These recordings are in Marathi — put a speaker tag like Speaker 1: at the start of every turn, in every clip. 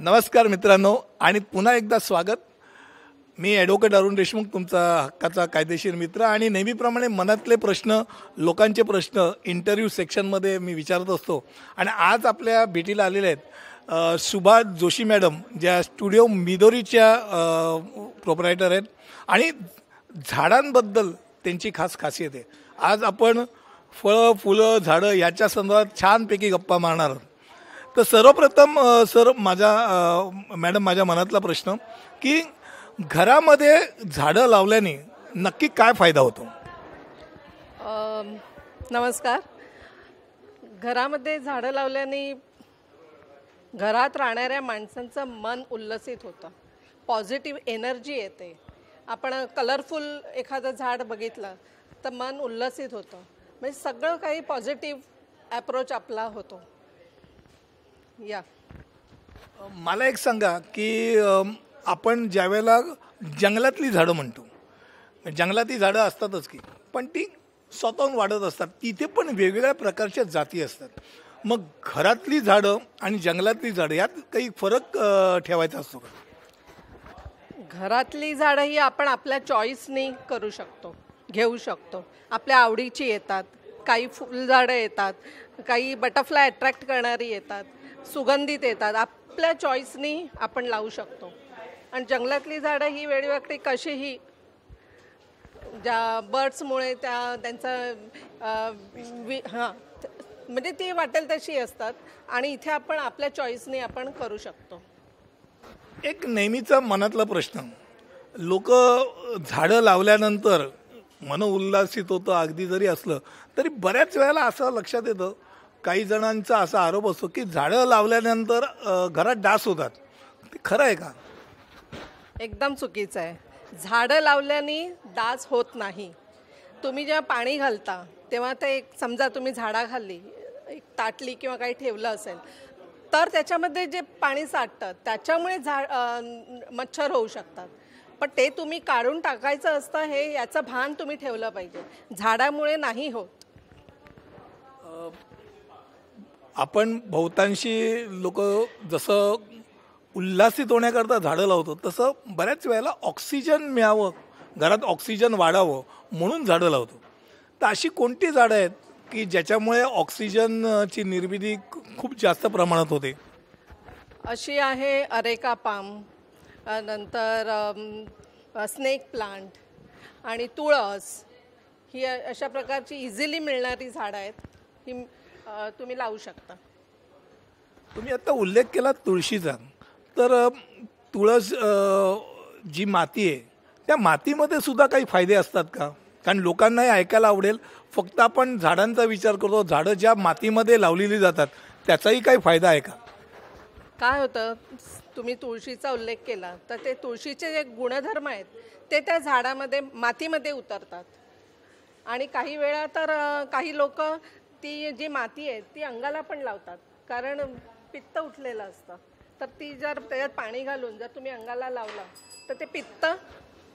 Speaker 1: नमस्कार मित्रांनो आणि पुन्हा एकदा स्वागत मी ॲडव्होकेट अरुण देशमुख तुमचा हक्काचा कायदेशीर मित्र आणि नेहमीप्रमाणे मनातले प्रश्न लोकांचे प्रश्न इंटरव्ह्यू सेक्शनमध्ये मी विचारत असतो आणि आज आपल्या भेटीला आलेले आहेत सुभाष जोशी मॅडम ज्या स्टुडिओ मिदोरीच्या प्रोपरायटर आहेत आणि झाडांबद्दल त्यांची खास खासियत आहे आज आपण फळं फुलं झाडं याच्या संदर्भात छानपैकी गप्पा मारणार आहोत तर सर्वप्रथम सर माझ्या मॅडम माझ्या मनातला प्रश्न की घरामध्ये झाडं लावल्याने नक्की काय फायदा होतो
Speaker 2: नमस्कार घरामध्ये झाडं लावल्याने घरात राहणाऱ्या माणसांचं मन उल्लसित होतं पॉझिटिव्ह एनर्जी येते आपण कलरफुल एखादं झाड बघितलं तर मन उल्लसित होतं म्हणजे सगळं काही पॉझिटिव्ह ॲप्रोच आपला होतो या
Speaker 1: मला एक सांगा की आपण ज्यावेळेला जंगलातली झाडं म्हणतो जंगलातली झाडं असतातच की पण ती स्वतःहून वाढत असतात तिथे पण वेगवेगळ्या प्रकारच्या जाती असतात मग घरातली झाडं आणि जंगलातली झाडं यात काही फरक ठेवायचा असतो का
Speaker 2: घरातली झाडं ही आपण आपल्या चॉईसने करू शकतो घेऊ शकतो आपल्या आवडीची येतात काही फुलझाडं येतात काही बटरफ्लाय अट्रॅक्ट करणारी येतात सुगंधित येतात आपल्या चॉईसनी आपण लावू शकतो आणि जंगलातली झाडं ही वेळीवाकडी कशीही ज्या बर्ड्समुळे त्या त्यांचा वि हां म्हणजे ती वाटेल तशी असतात आणि इथे आपण आपल्या चॉईसने आपण करू शकतो
Speaker 1: एक नेहमीचा मनातला प्रश्न लोक झाडं लावल्यानंतर मन उल्हासित होतं अगदी जरी असलं तरी बऱ्याच वेळेला असं लक्षात येतं काही जणांचा असा आरोप असतो की झाडं लावल्यानंतर घरात डास होतात ते खरं आहे का
Speaker 2: एकदम चुकीचं आहे झाडं लावल्याने डास होत नाही तुम्ही जेव्हा पाणी घालता तेव्हा ते एक समजा तुम्ही झाडा खाल्ली एक ताटली किंवा काही ठेवलं असेल तर त्याच्यामध्ये जे पाणी साठतं त्याच्यामुळे झाड मच्छर होऊ शकतात पण ते तुम्ही काढून टाकायचं असतं हे याचं भान तुम्ही ठेवलं पाहिजे झाडामुळे नाही होत
Speaker 1: आपण बहुतांशी लोक जसं उल्हासित होण्याकरता झाडं लावतो तसं बऱ्याच वेळेला ऑक्सिजन मिळावं घरात ऑक्सिजन वाढावं म्हणून झाडं लावतो तर अशी कोणती झाडं आहेत की ज्याच्यामुळे ऑक्सिजनची निर्मिती खूप जास्त प्रमाणात होते
Speaker 2: अशी आहे अरेका पाम नंतर स्नेक प्लांट आणि तुळस ही अशा प्रकारची इझिली मिळणारी झाडं आहेत ही तुम्ही लावू शकता
Speaker 1: तुम्ही आता उल्लेख केला तुळशीचा तर तुळस जी माती आहे त्या मातीमध्ये सुद्धा काही फायदे असतात का कारण लोकांनाही ऐकायला आवडेल फक्त आपण झाडांचा विचार करतो झाडं ज्या मातीमध्ये लावलेली जातात त्याचाही काही फायदा आहे का
Speaker 2: काय होतं तुम्ही तुळशीचा उल्लेख केला तर ते तुळशीचे जे गुणधर्म आहेत ते त्या झाडामध्ये मातीमध्ये उतरतात आणि काही वेळा तर काही लोक ती जी माती आहे ती अंगाला पण लावतात कारण पित्त उठलेलं असतं तर ती जर त्याच्यात पाणी घालून जर तुम्ही अंगाला लावलं तर ते पित्त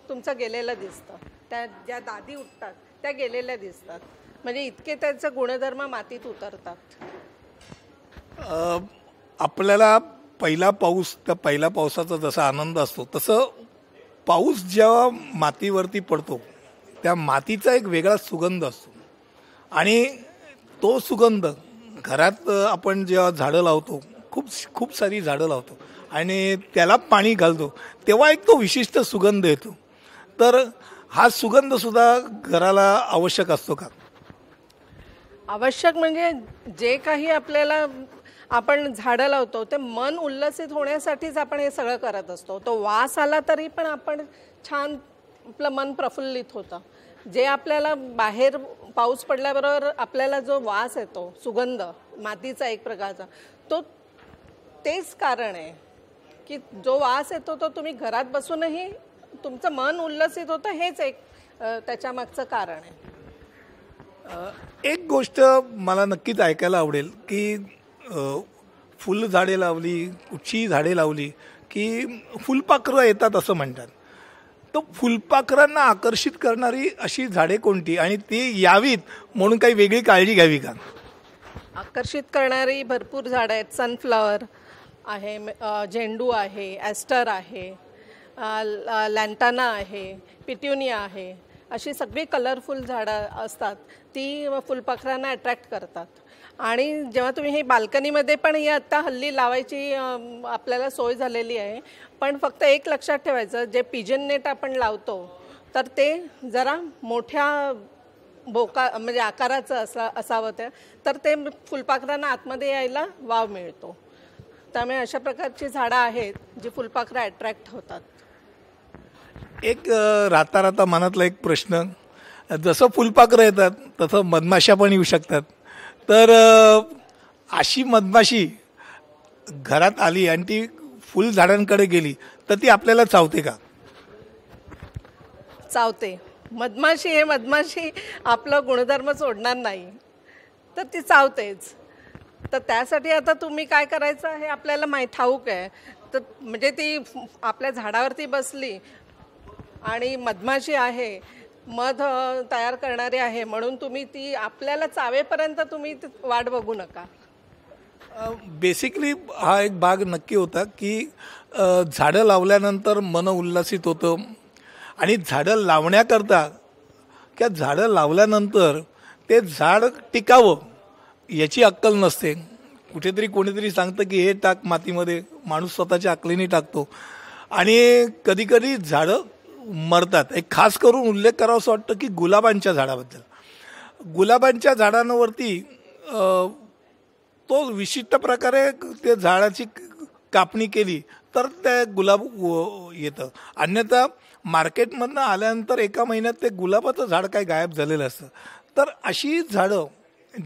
Speaker 2: तुमचं गेलेलं दिसतं त्या ज्या दादी उठतात त्या गेलेल्या दिसतात म्हणजे इतके त्यांचं गुणधर्म मातीत उतरतात
Speaker 1: आपल्याला पहिला पाऊस त्या पहिल्या पावसाचा जसा आनंद असतो तसं पाऊस जेव्हा मातीवरती पडतो त्या मातीचा एक वेगळा सुगंध असतो आणि तो सुगंध घरात आपण जेव्हा झाडं लावतो खूप खूप सारी झाडं लावतो आणि त्याला पाणी घालतो तेव्हा एक तो विशिष्ट सुगंध येतो तर हा सुगंधसुद्धा घराला आवश्यक असतो का
Speaker 2: आवश्यक म्हणजे जे काही आपल्याला आपण झाडं लावतो ते मन उल्लसित होण्यासाठीच आपण हे सगळं करत असतो तो वास आला तरी पण आपण छान आपलं मन प्रफुल्लित होतं जे आपल्याला बाहेर पाऊस पडल्याबरोबर आपल्याला जो वास येतो सुगंध मातीचा एक प्रकारचा तो तेच कारण आहे की जो वास येतो तो तुम्ही घरात बसूनही तुमचं मन उल्लसित होतं हेच एक त्याच्यामागचं कारण
Speaker 1: आहे एक गोष्ट मला नक्कीच ऐकायला आवडेल की फुलझाडे लावली कुठची झाडे लावली की फुलपाखरं येतात असं म्हणतात तो फुलपाखरांना आकर्षित करणारी अशी झाडे कोणती आणि ती यावीत म्हणून काही वेगळी काळजी घ्यावी का
Speaker 2: आकर्षित करणारी भरपूर झाडं आहेत सनफ्लॉवर आहे झेंडू आहे ॲस्टर आहे लँटाना आहे पिट्युनिया आहे अशी सगळी कलरफुल झाडं असतात ती फुलपाखरांना अट्रॅक्ट करतात आणि जेव्हा तुम्ही हे बाल्कनीमध्ये पण ही आत्ता हल्ली लावायची आपल्याला सोय झालेली आहे पण फक्त एक लक्षात ठेवायचं जे पिजन नेट आपण लावतो तर ते जरा मोठ्या बोका म्हणजे आकाराचं असा असावं ते तर ते फुलपाखरांना आतमध्ये यायला वाव मिळतो त्यामुळे अशा प्रकारची झाडं आहेत जी फुलपाखरं अट्रॅक्ट होतात
Speaker 1: एक राहता राहता मनातला एक प्रश्न जसं फुलपाखरं येतात तसं मधमाशा पण येऊ शकतात तर अशी मधमाशी घरात आली आणि ती फुल झाडांकडे गेली तर ती आपल्याला चावते का
Speaker 2: चावते मधमाशी हे मधमाशी आपला गुणधर्म सोडणार नाही तर ती चावतेच तर त्यासाठी आता तुम्ही काय करायचं हे आपल्याला माहीत ठाऊक आहे तर म्हणजे ती आपल्या झाडावरती बसली आणि मधमाशी आहे मध तयार करणारे आहे म्हणून तुम्ही ती आपल्याला चावेपर्यंत तुम्ही वाट बघू नका
Speaker 1: बेसिकली हा एक भाग नक्की होता की झाडं लावल्यानंतर मन उल्लासित होतं आणि झाडं लावण्याकरता किंवा झाडं लावल्यानंतर ते झाड टिकावं याची अक्कल नसते कुठेतरी कोणीतरी सांगतं की हे टाक मातीमध्ये माणूस स्वतःच्या अकलीने टाकतो आणि कधीकधी झाडं मरतात एक खास करून उल्लेख करावा असं वाटतं की गुलाबांच्या झाडाबद्दल गुलाबांच्या झाडांवरती तो विशिष्ट प्रकारे ते झाडाची कापणी केली तर त्या गुलाब येतं अन्यथा मार्केटमधनं आल्यानंतर एका महिन्यात ते गुलाबाचं झाड काय गायब झालेलं असतं तर अशी झाडं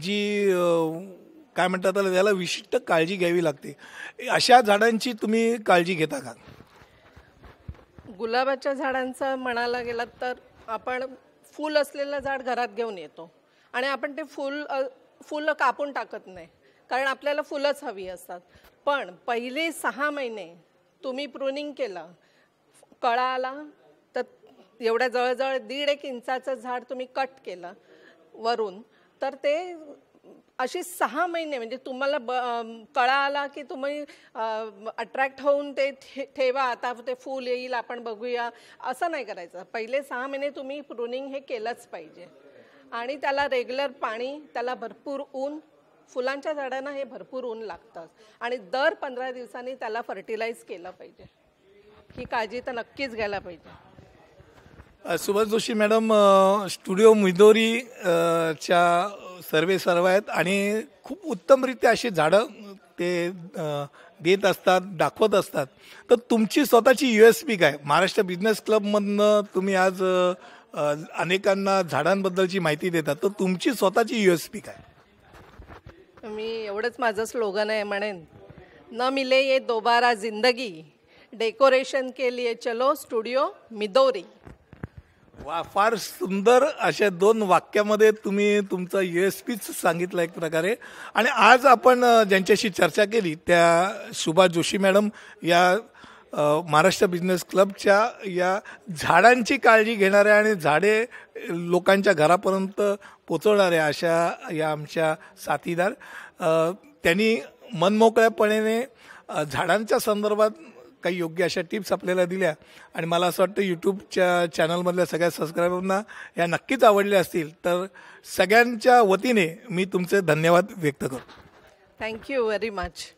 Speaker 1: जी काय म्हणतात त्याला विशिष्ट काळजी घ्यावी लागते अशा झाडांची तुम्ही काळजी घेता का
Speaker 2: गुलाबाच्या झाडांचा म्हणायला गेलात तर आपण फुल असलेलं झाड घरात घेऊन येतो आणि आपण ते फुल फुलं कापून टाकत नाही कारण आपल्याला फुलंच हवी असतात पण पहिले सहा महिने तुम्ही प्रुनिंग केलं कळा आला तर एवढ्या जवळजवळ दीड एक इंचाचं झाड तुम्ही कट केलं वरून तर ते असे सहा महिने म्हणजे तुम्हाला ब आला की तुम्ही अट्रॅक्ट होऊन ते ठेवा आता ते फूल येईल आपण बघूया असं नाही करायचं पहिले सहा महिने तुम्ही प्रुनिंग हे केलंच पाहिजे आणि त्याला रेग्युलर पाणी त्याला भरपूर ऊन फुलांच्या झाडांना हे भरपूर ऊन लागतं आणि दर पंधरा दिवसांनी त्याला फर्टिलाइज केलं पाहिजे ही काळजी तर नक्कीच घ्यायला पाहिजे
Speaker 1: सुभाष जोशी मॅडम स्टुडिओ च्या सर्वे सर्व आहेत आणि खूप उत्तमरित्या अशी झाडं ते देत असतात दाखवत असतात तर तुमची स्वतःची यू एस पी काय महाराष्ट्र बिझनेस क्लबमधनं तुम्ही आज अनेकांना झाडांबद्दलची माहिती देतात तर तुमची स्वतःची यू एस पी काय
Speaker 2: मी एवढंच माझं स्लोगन आहे म्हणेन न मिले ये दोबारा जिंदगी डेकोरेशन के लिए चलो स्टुडिओ मिदोरी
Speaker 1: फार सुंदर अशा दोन वाक्यामध्ये तुम्ही तुमचा एस सांगितलं एक प्रकारे आणि आज आपण ज्यांच्याशी चर्चा केली त्या सुभाष जोशी मॅडम या महाराष्ट्र बिझनेस क्लबच्या या झाडांची काळजी घेणाऱ्या आणि झाडे लोकांच्या घरापर्यंत पोचवणाऱ्या अशा या आमच्या साथीदार त्यांनी मनमोकळ्यापणे झाडांच्या संदर्भात काही योग्य अशा टिप्स आपल्याला दिल्या आणि मला असं वाटतं यूट्यूबच्या चॅनलमधल्या सगळ्या सबस्क्रायबरना या नक्कीच आवडल्या असतील तर सगळ्यांच्या वतीने मी तुमचे धन्यवाद व्यक्त करतो
Speaker 2: थँक्यू व्हेरी मच